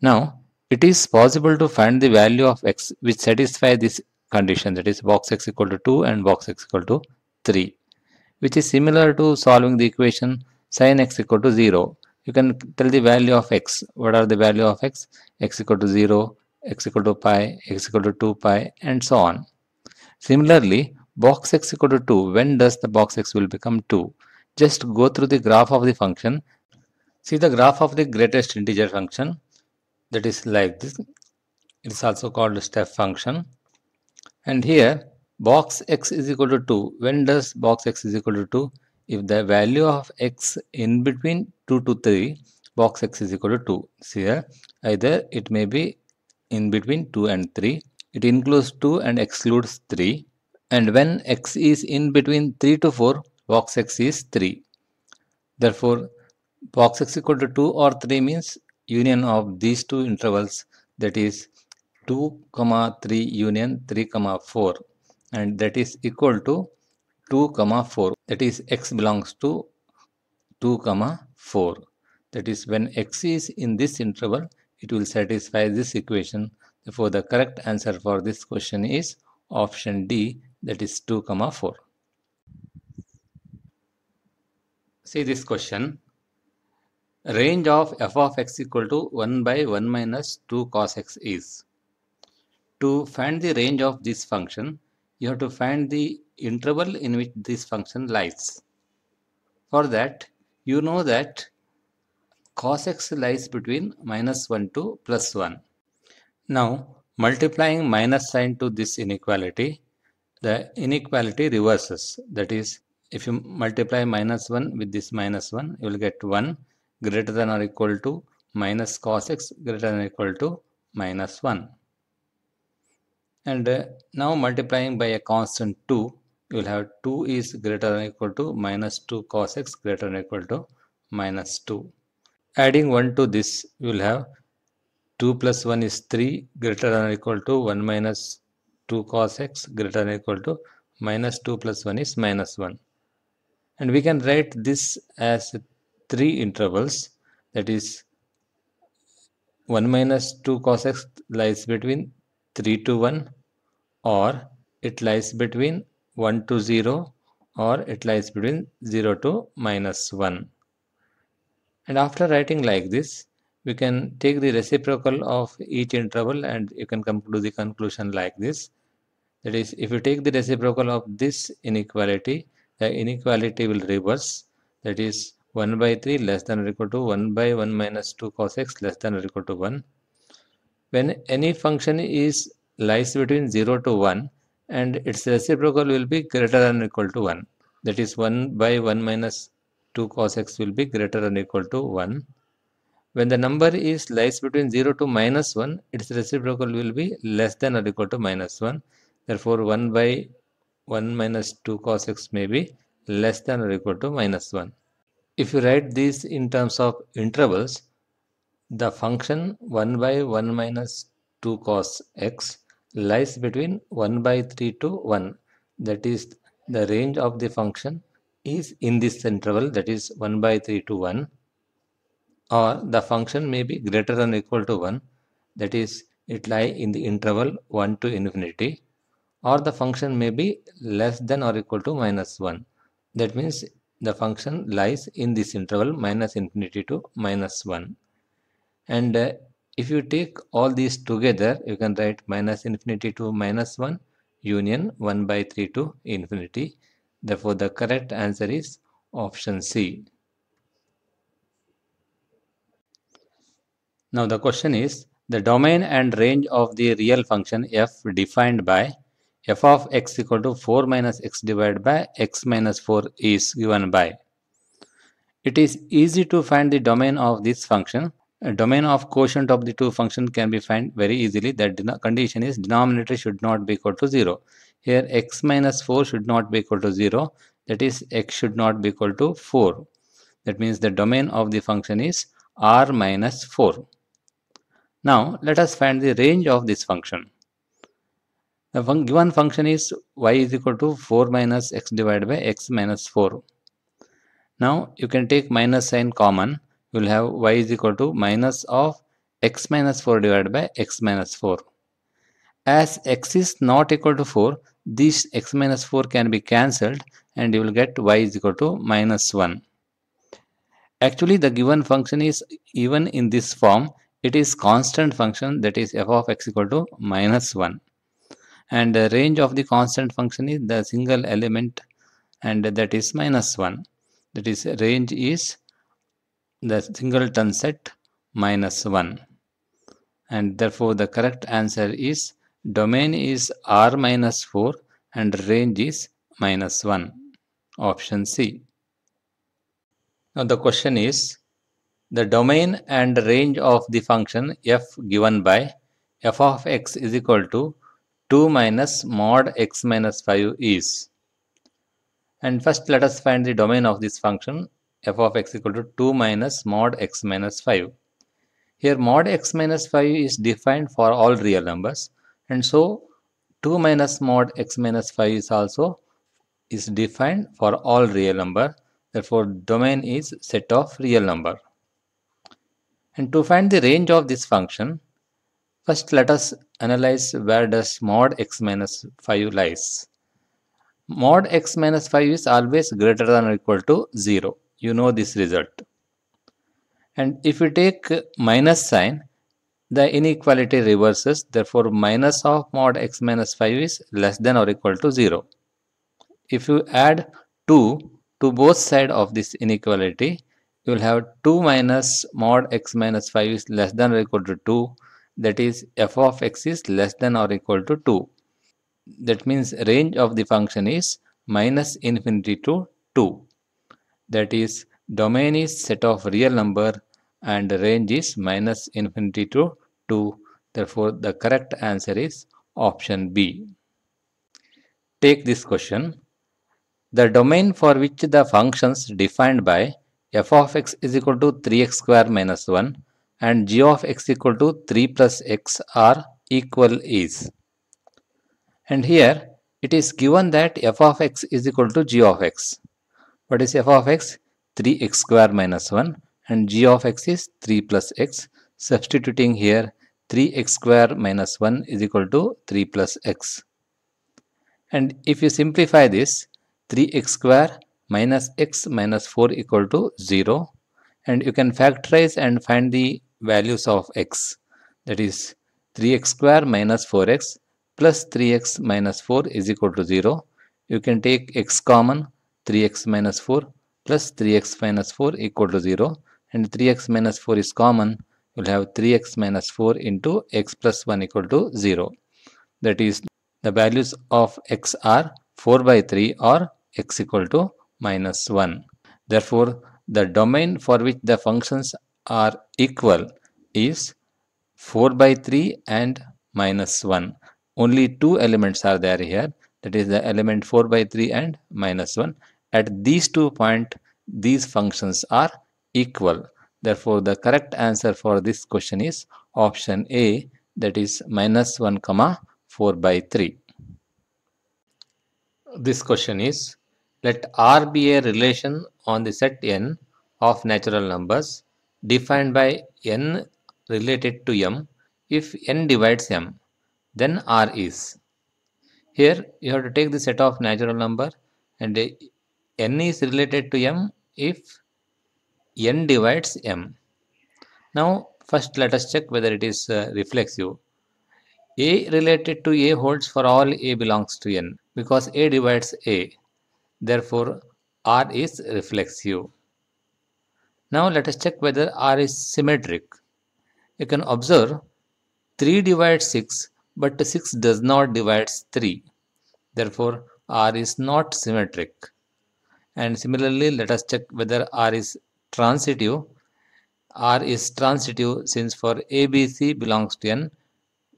Now it is possible to find the value of x which satisfy this condition that is box x equal to 2 and box x equal to 3 which is similar to solving the equation sin x equal to 0. You can tell the value of x. What are the value of x? x equal to 0, x equal to pi, x equal to 2 pi and so on. Similarly, box x equal to 2 when does the box x will become 2 just go through the graph of the function see the graph of the greatest integer function that is like this it is also called step function and here box x is equal to 2 when does box x is equal to 2 if the value of x in between 2 to 3 box x is equal to 2 see here either it may be in between 2 and 3 it includes 2 and excludes 3 and when x is in between 3 to 4 box x is 3 therefore box x equal to 2 or 3 means union of these two intervals that is 2 comma 3 union 3 comma 4 and that is equal to 2 comma 4 that is x belongs to 2 comma 4 that is when x is in this interval it will satisfy this equation therefore the correct answer for this question is option D that is 2 comma 4 see this question range of f of x equal to 1 by 1 minus 2 cos x is to find the range of this function you have to find the interval in which this function lies for that you know that cos x lies between minus 1 to plus 1 now multiplying minus sign to this inequality the inequality reverses. That is, if you multiply minus 1 with this minus 1, you will get 1 greater than or equal to minus cos x greater than or equal to minus 1. And uh, now multiplying by a constant 2, you will have 2 is greater than or equal to minus 2 cos x greater than or equal to minus 2. Adding 1 to this, you will have 2 plus 1 is 3 greater than or equal to 1 minus 2 cos x greater than equal to minus 2 plus 1 is minus 1 and we can write this as three intervals that is 1 minus 2 cos x lies between 3 to 1 or it lies between 1 to 0 or it lies between 0 to minus 1 and after writing like this we can take the reciprocal of each interval and you can come to the conclusion like this that is if you take the reciprocal of this inequality the inequality will reverse that is 1 by 3 less than or equal to 1 by 1 minus 2 cos x less than or equal to 1 when any function is lies between 0 to 1 and its reciprocal will be greater than or equal to 1 that is 1 by 1 minus 2 cos x will be greater than or equal to 1 when the number is lies between 0 to minus 1 its reciprocal will be less than or equal to minus 1 Therefore, 1 by 1 minus 2 cos x may be less than or equal to minus 1. If you write this in terms of intervals, the function 1 by 1 minus 2 cos x lies between 1 by 3 to 1. That is, the range of the function is in this interval that is 1 by 3 to 1 or the function may be greater than equal to 1 that is it lie in the interval 1 to infinity or the function may be less than or equal to minus 1. That means the function lies in this interval minus infinity to minus 1. And uh, if you take all these together, you can write minus infinity to minus 1 union 1 by 3 to infinity. Therefore, the correct answer is option C. Now the question is, the domain and range of the real function f defined by f of x equal to 4 minus x divided by x minus 4 is given by. It is easy to find the domain of this function. A domain of quotient of the two functions can be found very easily. That condition is denominator should not be equal to 0. Here x minus 4 should not be equal to 0. That is x should not be equal to 4. That means the domain of the function is r minus 4. Now let us find the range of this function. The fun given function is y is equal to 4 minus x divided by x minus 4. Now you can take minus sign common. You will have y is equal to minus of x minus 4 divided by x minus 4. As x is not equal to 4, this x minus 4 can be cancelled and you will get y is equal to minus 1. Actually the given function is even in this form, it is constant function that is f of x equal to minus 1 and the range of the constant function is the single element and that is minus 1 that is range is the singleton set minus 1 and therefore the correct answer is domain is r minus 4 and range is minus 1 option c now the question is the domain and range of the function f given by f of x is equal to 2 minus mod x minus 5 is. And first let us find the domain of this function f of x equal to 2 minus mod x minus 5. Here mod x minus 5 is defined for all real numbers and so 2 minus mod x minus 5 is also is defined for all real number therefore domain is set of real number. And to find the range of this function First, let us analyze where does mod x minus 5 lies. Mod x minus 5 is always greater than or equal to 0. You know this result. And if we take minus sign, the inequality reverses. Therefore, minus of mod x minus 5 is less than or equal to 0. If you add 2 to both side of this inequality, you will have 2 minus mod x minus 5 is less than or equal to 2 that is f of x is less than or equal to 2. That means range of the function is minus infinity to 2. That is domain is set of real number and range is minus infinity to 2. Therefore, the correct answer is option B. Take this question. The domain for which the functions defined by f of x is equal to 3x square minus 1 and g of x equal to 3 plus x are equal is. And here it is given that f of x is equal to g of x. What is f of x? 3x square minus 1 and g of x is 3 plus x. Substituting here 3x square minus 1 is equal to 3 plus x. And if you simplify this, 3x square minus x minus 4 equal to 0 and you can factorize and find the values of x that is 3x square minus 4x plus 3x minus 4 is equal to 0 you can take x common 3x minus 4 plus 3x minus 4 equal to 0 and 3x minus 4 is common you'll have 3x minus 4 into x plus 1 equal to 0 that is the values of x are 4 by 3 or x equal to minus 1 therefore the domain for which the functions are equal is 4 by 3 and minus 1. Only two elements are there here that is the element 4 by 3 and minus 1. At these two points, these functions are equal. Therefore the correct answer for this question is option A that is minus 1 comma 4 by 3. This question is let R be a relation on the set n of natural numbers defined by n related to m if n divides m then r is here you have to take the set of natural number and n is related to m if n divides m now first let us check whether it is uh, reflexive a related to a holds for all a belongs to n because a divides a therefore r is reflexive now let us check whether R is symmetric. You can observe 3 divides 6 but 6 does not divide 3. Therefore R is not symmetric. And similarly let us check whether R is transitive. R is transitive since for ABC belongs to N.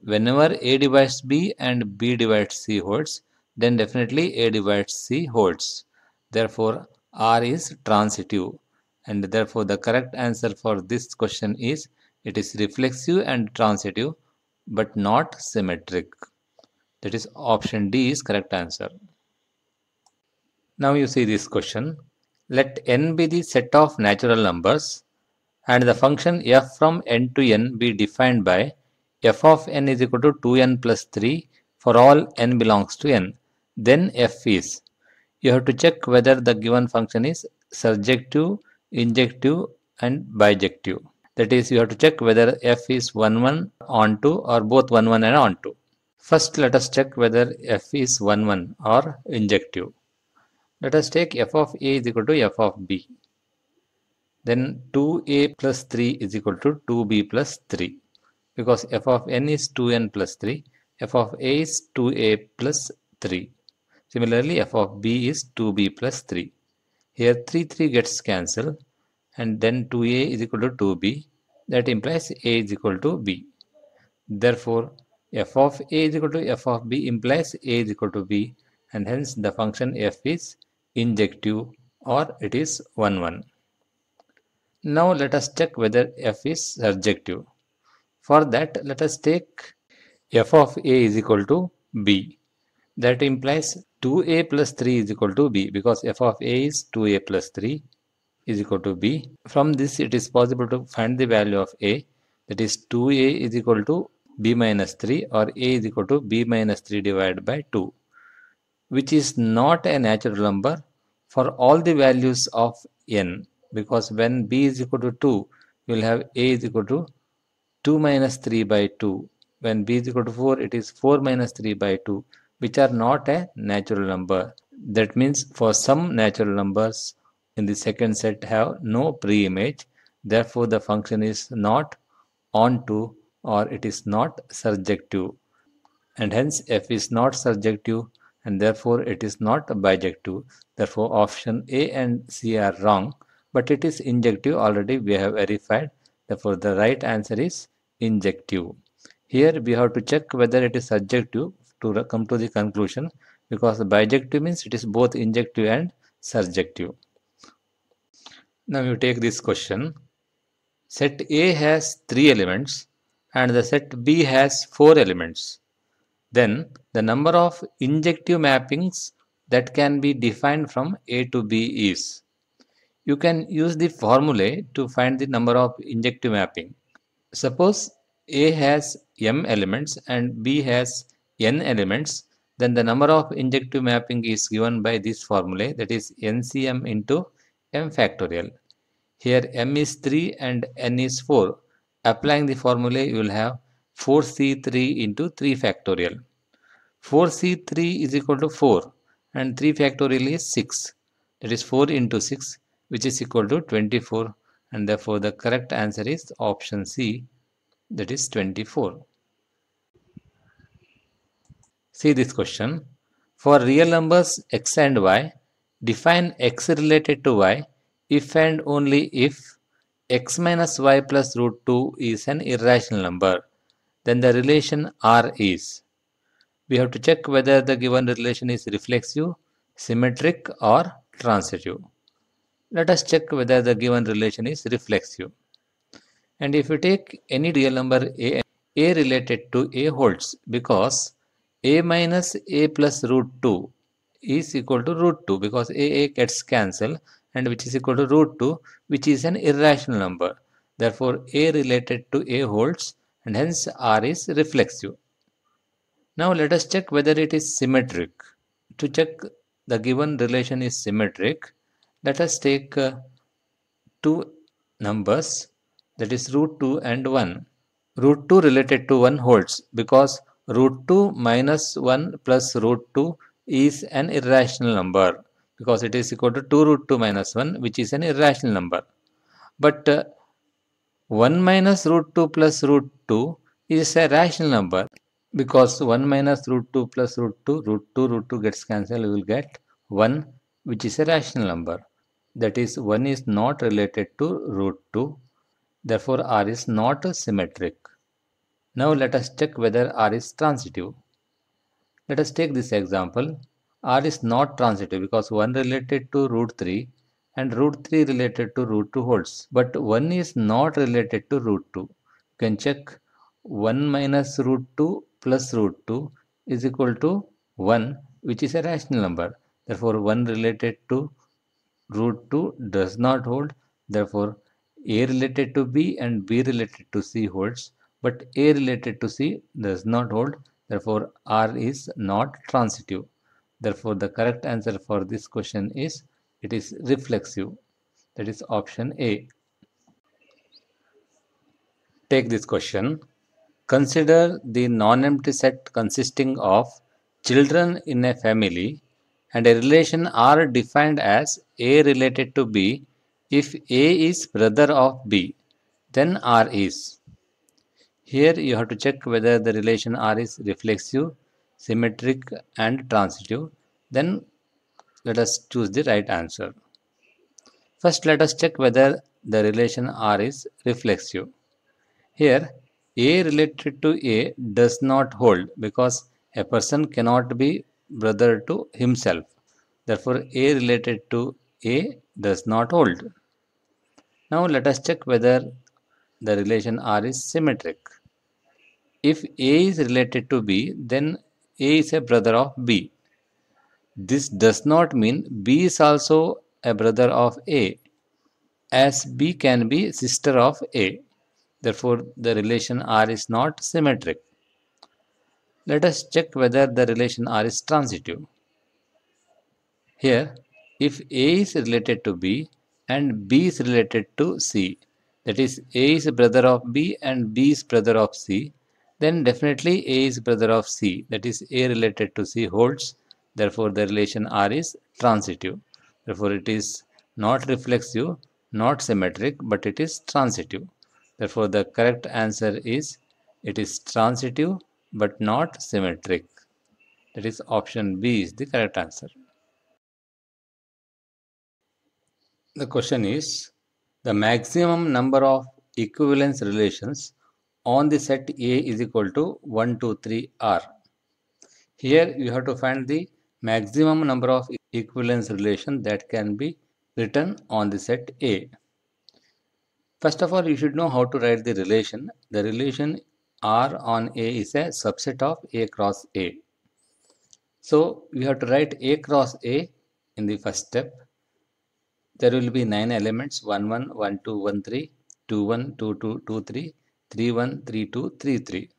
Whenever A divides B and B divides C holds then definitely A divides C holds. Therefore R is transitive and therefore the correct answer for this question is it is reflexive and transitive but not symmetric. That is option D is correct answer. Now you see this question. Let n be the set of natural numbers and the function f from n to n be defined by f of n is equal to 2n plus 3 for all n belongs to n. Then f is. You have to check whether the given function is surjective injective and bijective that is you have to check whether f is 1 1 onto or both 1 1 and onto first let us check whether f is 1 1 or injective let us take f of a is equal to f of b then 2a plus 3 is equal to 2b plus 3 because f of n is 2n plus 3 f of a is 2a plus 3 similarly f of b is 2b plus 3 here 3, 3 gets cancelled and then 2a is equal to 2b. That implies a is equal to b. Therefore, f of a is equal to f of b implies a is equal to b and hence the function f is injective or it is 1, 1. Now let us check whether f is surjective. For that, let us take f of a is equal to b. That implies 2a plus 3 is equal to b because f of a is 2a plus 3 is equal to b. From this it is possible to find the value of a that is 2a is equal to b minus 3 or a is equal to b minus 3 divided by 2 which is not a natural number for all the values of n because when b is equal to 2 you will have a is equal to 2 minus 3 by 2 when b is equal to 4 it is 4 minus 3 by 2 which are not a natural number. That means for some natural numbers in the second set have no preimage. Therefore, the function is not onto or it is not surjective. And hence f is not surjective and therefore it is not bijective. Therefore, option A and C are wrong, but it is injective already we have verified. Therefore, the right answer is injective. Here we have to check whether it is surjective to come to the conclusion because bijective means it is both injective and surjective. Now you take this question. Set A has 3 elements and the set B has 4 elements. Then the number of injective mappings that can be defined from A to B is. You can use the formulae to find the number of injective mapping. Suppose A has m elements and B has n elements, then the number of injective mapping is given by this formula that is NCM into m factorial. Here m is 3 and n is 4. Applying the formula you will have 4c3 into 3 factorial. 4c3 is equal to 4 and 3 factorial is 6. That is 4 into 6 which is equal to 24 and therefore the correct answer is option C that is 24. See this question. For real numbers x and y, define x related to y if and only if x minus y plus root 2 is an irrational number. Then the relation R is. We have to check whether the given relation is reflexive, symmetric or transitive. Let us check whether the given relation is reflexive. And if you take any real number a, a related to a holds because a minus a plus root 2 is equal to root 2 because a a gets cancelled and which is equal to root 2 which is an irrational number therefore a related to a holds and hence r is reflexive now let us check whether it is symmetric to check the given relation is symmetric let us take uh, two numbers that is root 2 and 1 root 2 related to 1 holds because root 2 minus 1 plus root 2 is an irrational number because it is equal to 2 root 2 minus 1 which is an irrational number. But uh, 1 minus root 2 plus root 2 is a rational number because 1 minus root 2 plus root 2 root 2 root 2 gets cancelled You will get 1 which is a rational number that is 1 is not related to root 2 therefore r is not symmetric now let us check whether R is transitive. Let us take this example. R is not transitive because 1 related to root 3 and root 3 related to root 2 holds. But 1 is not related to root 2. You can check 1 minus root 2 plus root 2 is equal to 1 which is a rational number. Therefore 1 related to root 2 does not hold. Therefore A related to B and B related to C holds but A related to C does not hold. Therefore, R is not transitive. Therefore, the correct answer for this question is it is reflexive. That is option A. Take this question. Consider the non-empty set consisting of children in a family and a relation R defined as A related to B if A is brother of B, then R is. Here you have to check whether the relation R is reflexive, symmetric and transitive. Then let us choose the right answer. First let us check whether the relation R is reflexive. Here A related to A does not hold because a person cannot be brother to himself. Therefore A related to A does not hold. Now let us check whether the relation R is symmetric. If A is related to B, then A is a brother of B. This does not mean B is also a brother of A, as B can be sister of A. Therefore, the relation R is not symmetric. Let us check whether the relation R is transitive. Here, if A is related to B and B is related to C, that is, A is brother of B and B is brother of C, then definitely A is brother of C, that is A related to C holds, therefore the relation R is transitive. Therefore it is not reflexive, not symmetric, but it is transitive. Therefore the correct answer is it is transitive but not symmetric. That is option B is the correct answer. The question is the maximum number of equivalence relations on the set A is equal to 1, 2, 3, R. Here you have to find the maximum number of equivalence relation that can be written on the set A. First of all, you should know how to write the relation. The relation R on A is a subset of A cross A. So you have to write A cross A in the first step. There will be 9 elements 1, 1, 1, 2, 1, 3, 2, 1, 2, 2, 2, 3, 313233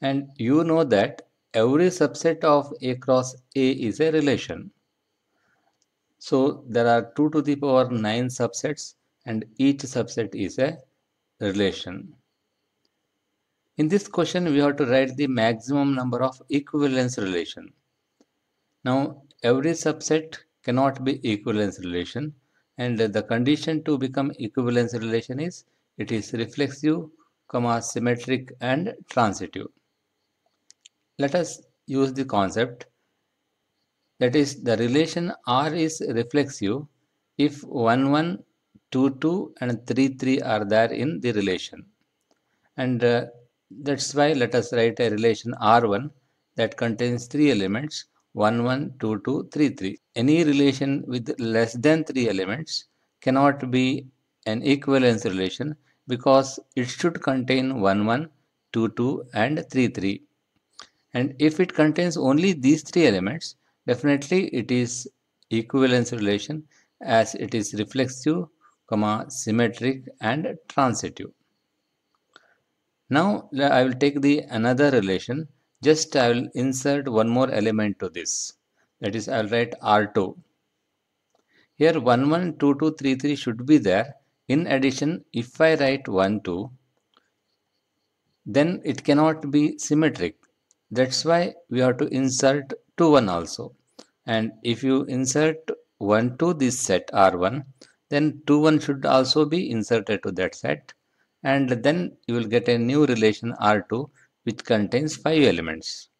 and you know that every subset of a cross a is a relation so there are 2 to the power 9 subsets and each subset is a relation in this question we have to write the maximum number of equivalence relation now every subset cannot be equivalence relation and the condition to become equivalence relation is it is reflexive, comma, symmetric and transitive. Let us use the concept that is the relation R is reflexive if 1 1 2 2 and 3 3 are there in the relation and uh, that's why let us write a relation R1 that contains three elements 1 1 2 2 3 3 any relation with less than three elements cannot be an equivalence relation because it should contain 1 1, 2 2 and 3 3. And if it contains only these three elements, definitely it is equivalence relation as it is reflexive, comma, symmetric and transitive. Now I will take the another relation. Just I will insert one more element to this. That is I will write R2. Here 1 1 2 2 3 3 should be there in addition, if I write 1, 2, then it cannot be symmetric. That's why we have to insert 2, 1 also. And if you insert 1 2 this set R1, then 2, 1 should also be inserted to that set. And then you will get a new relation R2 which contains 5 elements.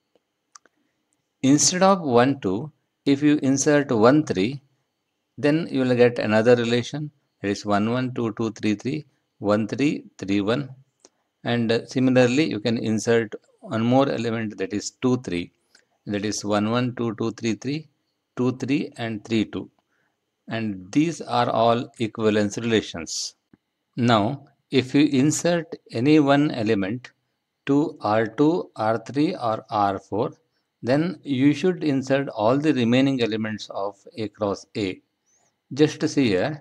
Instead of 1, 2, if you insert 1, 3, then you will get another relation it is 1122331331 and similarly you can insert one more element that is 2 3 that is 2, 3, and 32 and these are all equivalence relations now if you insert any one element to r2 r3 or r4 then you should insert all the remaining elements of a cross a just see here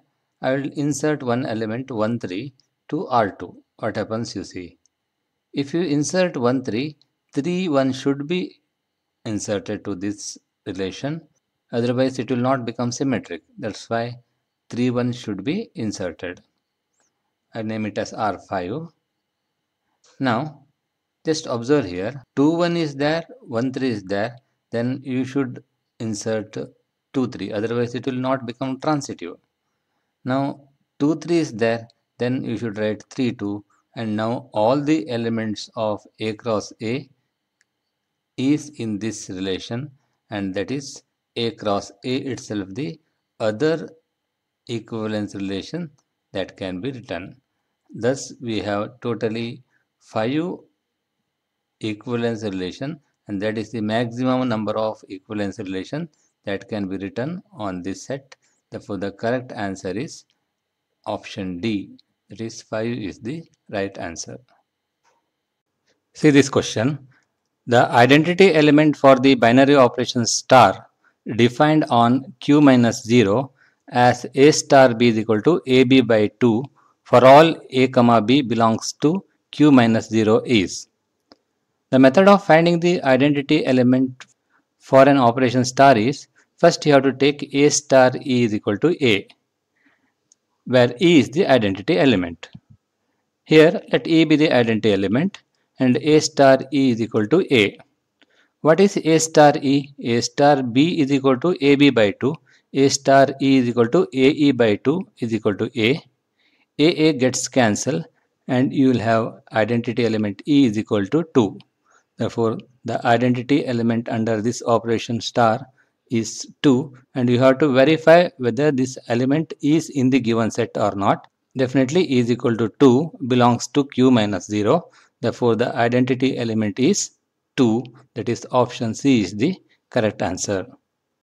I will insert one element 1 3 to R2. What happens you see? If you insert 1 3, 3 1 should be inserted to this relation otherwise it will not become symmetric that's why 3 1 should be inserted I name it as R5 now just observe here 2 1 is there 1 3 is there then you should insert 2 3 otherwise it will not become transitive now 2, 3 is there, then you should write 3, 2 and now all the elements of A cross A is in this relation and that is A cross A itself the other equivalence relation that can be written. Thus we have totally 5 equivalence relation and that is the maximum number of equivalence relation that can be written on this set Therefore, the correct answer is option D. That is 5 is the right answer. See this question. The identity element for the binary operation star defined on q minus 0 as a star b is equal to ab by 2 for all a comma b belongs to q minus 0 is. The method of finding the identity element for an operation star is First you have to take A star E is equal to A where E is the identity element. Here let E be the identity element and A star E is equal to A. What is A star E? A star B is equal to AB by 2. A star E is equal to AE by 2 is equal to A. AA gets cancelled and you will have identity element E is equal to 2. Therefore, the identity element under this operation star is 2 and you have to verify whether this element is in the given set or not. Definitely is equal to 2 belongs to q minus 0. Therefore, the identity element is 2 that is option C is the correct answer.